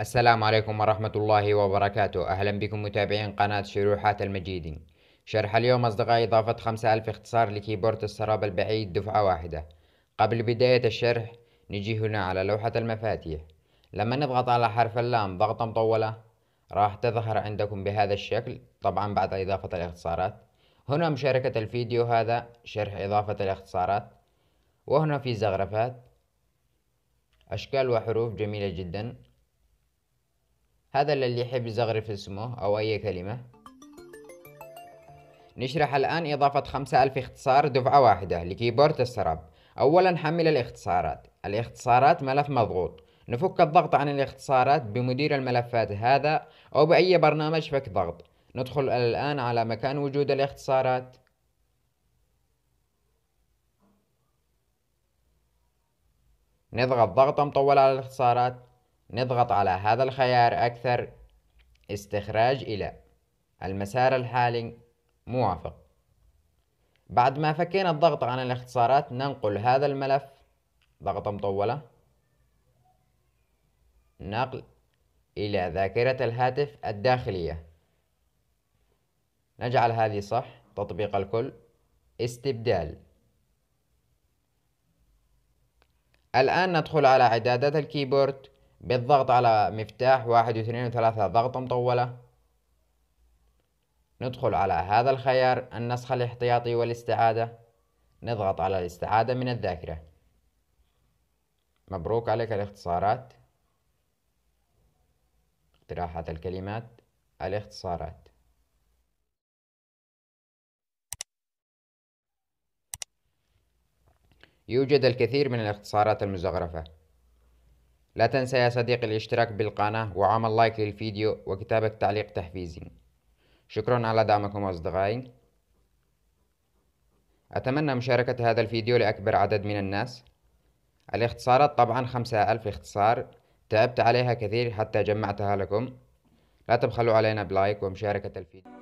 السلام عليكم ورحمة الله وبركاته أهلا بكم متابعين قناة شروحات المجيدين شرح اليوم أصدقائي إضافة 5000 اختصار لكيبورد السراب البعيد دفعة واحدة قبل بداية الشرح نجي هنا على لوحة المفاتيح لما نضغط على حرف اللام ضغطة مطولة راح تظهر عندكم بهذا الشكل طبعا بعد إضافة الاختصارات هنا مشاركة الفيديو هذا شرح إضافة الاختصارات وهنا في زغرفات أشكال وحروف جميلة جدا هذا اللي يحب يزغرف اسمه أو أي كلمة نشرح الآن إضافة 5000 اختصار دفعة واحدة لكيبورد السراب أولا حمل الاختصارات الاختصارات ملف مضغوط نفك الضغط عن الاختصارات بمدير الملفات هذا أو بأي برنامج فك ضغط ندخل الآن على مكان وجود الاختصارات نضغط ضغطة مطولة على الاختصارات نضغط على هذا الخيار أكثر استخراج إلى المسار الحالي موافق بعد ما فكينا الضغط عن الاختصارات ننقل هذا الملف ضغطة مطولة نقل إلى ذاكرة الهاتف الداخلية نجعل هذه صح تطبيق الكل استبدال الآن ندخل على إعدادات الكيبورد بالضغط على مفتاح واحد واثنين وثلاثة ضغطة مطولة ندخل على هذا الخيار النسخ الاحتياطي والاستعادة نضغط على الاستعادة من الذاكرة مبروك عليك الاختصارات اقتراحات الكلمات الاختصارات يوجد الكثير من الاختصارات المزغرفة لا تنسى يا صديقي الاشتراك بالقناة وعمل لايك للفيديو وكتابة تعليق تحفيزي شكرا على دعمكم أصدقائي أتمنى مشاركة هذا الفيديو لأكبر عدد من الناس الاختصارات طبعا خمسة ألف اختصار تعبت عليها كثير حتى جمعتها لكم لا تبخلوا علينا بلايك ومشاركة الفيديو